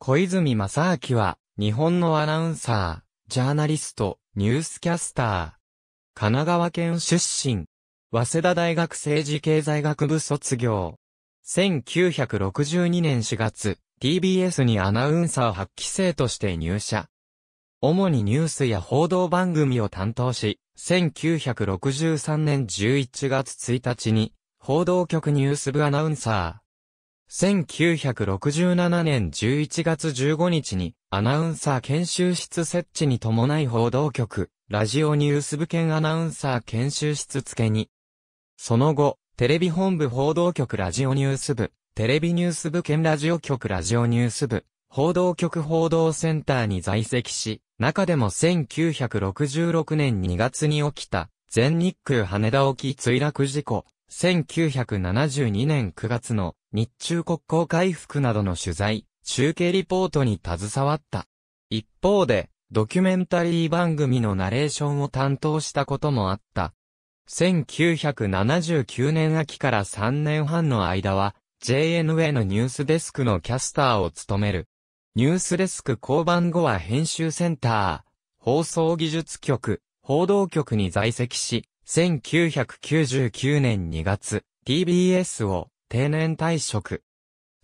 小泉正明は、日本のアナウンサー、ジャーナリスト、ニュースキャスター。神奈川県出身。早稲田大学政治経済学部卒業。1962年4月、TBS にアナウンサー発揮生として入社。主にニュースや報道番組を担当し、1963年11月1日に、報道局ニュース部アナウンサー、1967年11月15日にアナウンサー研修室設置に伴い報道局、ラジオニュース部兼アナウンサー研修室付けに。その後、テレビ本部報道局ラジオニュース部、テレビニュース部兼ラジオ局ラジオニュース部、報道局報道センターに在籍し、中でも1966年2月に起きた、全日空羽田沖墜落事故、1972年9月の日中国交回復などの取材、中継リポートに携わった。一方で、ドキュメンタリー番組のナレーションを担当したこともあった。1979年秋から3年半の間は、JNA のニュースデスクのキャスターを務める。ニュースデスク交番後は編集センター、放送技術局、報道局に在籍し、1999年2月、TBS を定年退職。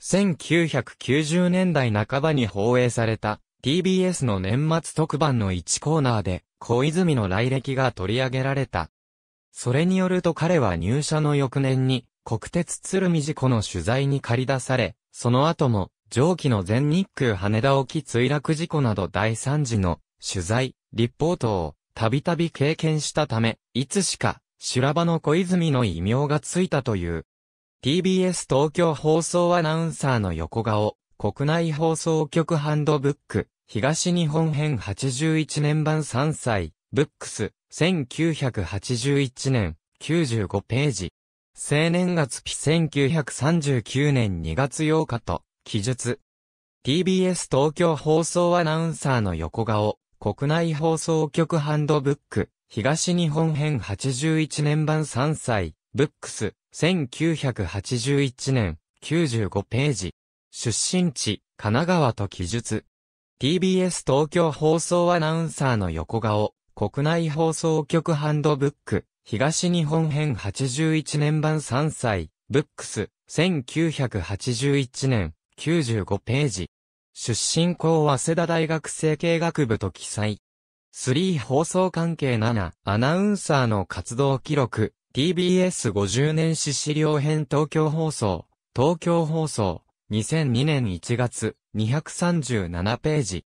1990年代半ばに放映された TBS の年末特番の1コーナーで小泉の来歴が取り上げられた。それによると彼は入社の翌年に国鉄鶴見事故の取材に借り出され、その後も上記の全日空羽田沖墜落事故など第3次の取材、リポートをたびたび経験したため、いつしか、修羅場の小泉の異名がついたという。TBS 東京放送アナウンサーの横顔、国内放送局ハンドブック、東日本編81年版3歳、ブックス、1981年、95ページ。青年月日1939年2月8日と、記述。TBS 東京放送アナウンサーの横顔、国内放送局ハンドブック、東日本編81年版3歳、ブックス、1981年、95ページ。出身地、神奈川と記述。TBS 東京放送アナウンサーの横顔、国内放送局ハンドブック、東日本編81年版3歳、ブックス、1981年、95ページ。出身校早稲田大学政経学部と記載。3放送関係7、アナウンサーの活動記録、TBS50 年史資料編東京放送、東京放送、2002年1月、237ページ。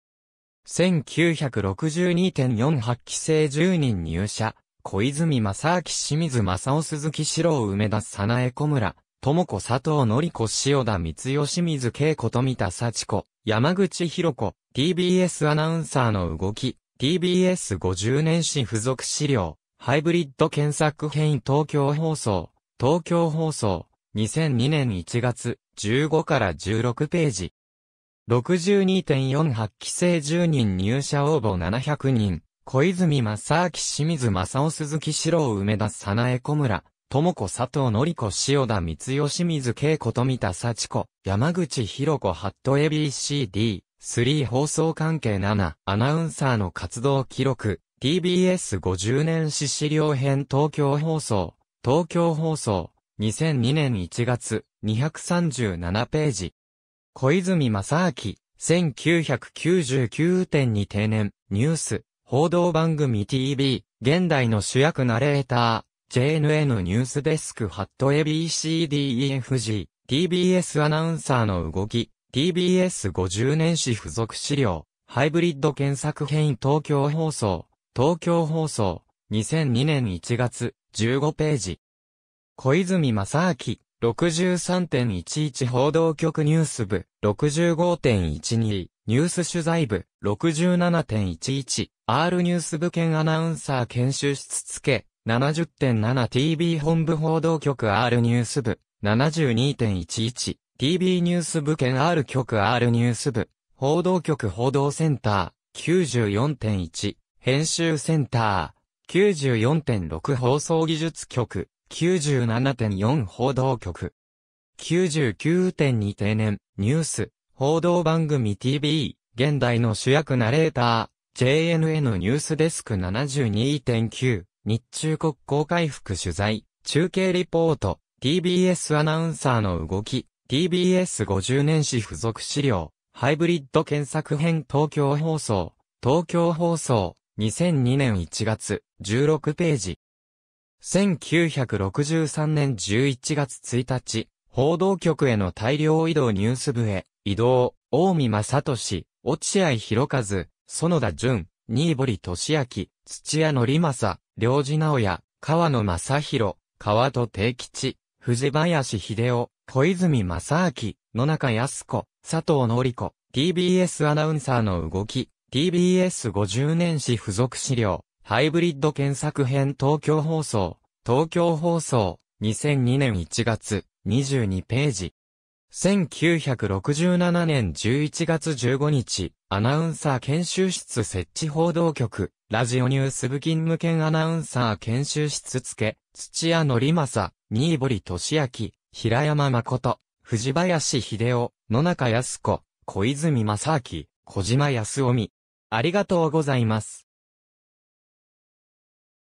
1962.48期生10人入社、小泉正明清水正夫鈴木四郎梅田早苗小村、智子佐藤のり子塩田光吉水恵子富田幸子、山口博子、TBS アナウンサーの動き、TBS50 年史付属資料、ハイブリッド検索編東京放送、東京放送、2002年1月、15から16ページ。62.48期生10人入社応募700人、小泉正明清水正夫鈴木四郎梅田早苗小村、智子佐藤則子塩田光代水恵子富田幸子山口博子ハット ABCD3 放送関係7アナウンサーの活動記録 TBS50 年史資料編東京放送東京放送2002年1月237ページ小泉正明1999点に定年ニュース報道番組 TV 現代の主役ナレーター JNN ニュースデスクハット ABCDEFG、TBS アナウンサーの動き、TBS50 年史付属資料、ハイブリッド検索編東京放送、東京放送、2002年1月、15ページ。小泉正明、63.11報道局ニュース部、65.12、ニュース取材部、67.11、R ニュース部兼アナウンサー研修室付け、70.7TV 本部報道局 R ニュース部、72.11TV ニュース部兼 R 局 R ニュース部、報道局報道センター、94.1、編集センター、94.6放送技術局、97.4報道局、99.2定年、ニュース、報道番組 TV、現代の主役ナレーター、JNN ニュースデスク72.9、日中国交回復取材、中継リポート、TBS アナウンサーの動き、TBS50 年史付属資料、ハイブリッド検索編東京放送、東京放送、2002年1月、16ページ。1963年11月1日、報道局への大量移動ニュース部へ、移動、大見正俊、落合博和、園田淳、新堀俊明、土屋則政、領事直也、川野正宏、川戸定吉、藤林秀夫、小泉正明、野中康子、佐藤り子、TBS アナウンサーの動き、TBS50 年史付属資料、ハイブリッド検索編東京放送、東京放送、2002年1月、22ページ。1967年11月15日、アナウンサー研修室設置報道局、ラジオニュース部勤務兼アナウンサー研修室付、土屋のりまさ、新堀俊明、平山誠、藤林秀夫、野中康子、小泉正明、小島康臣。ありがとうございます。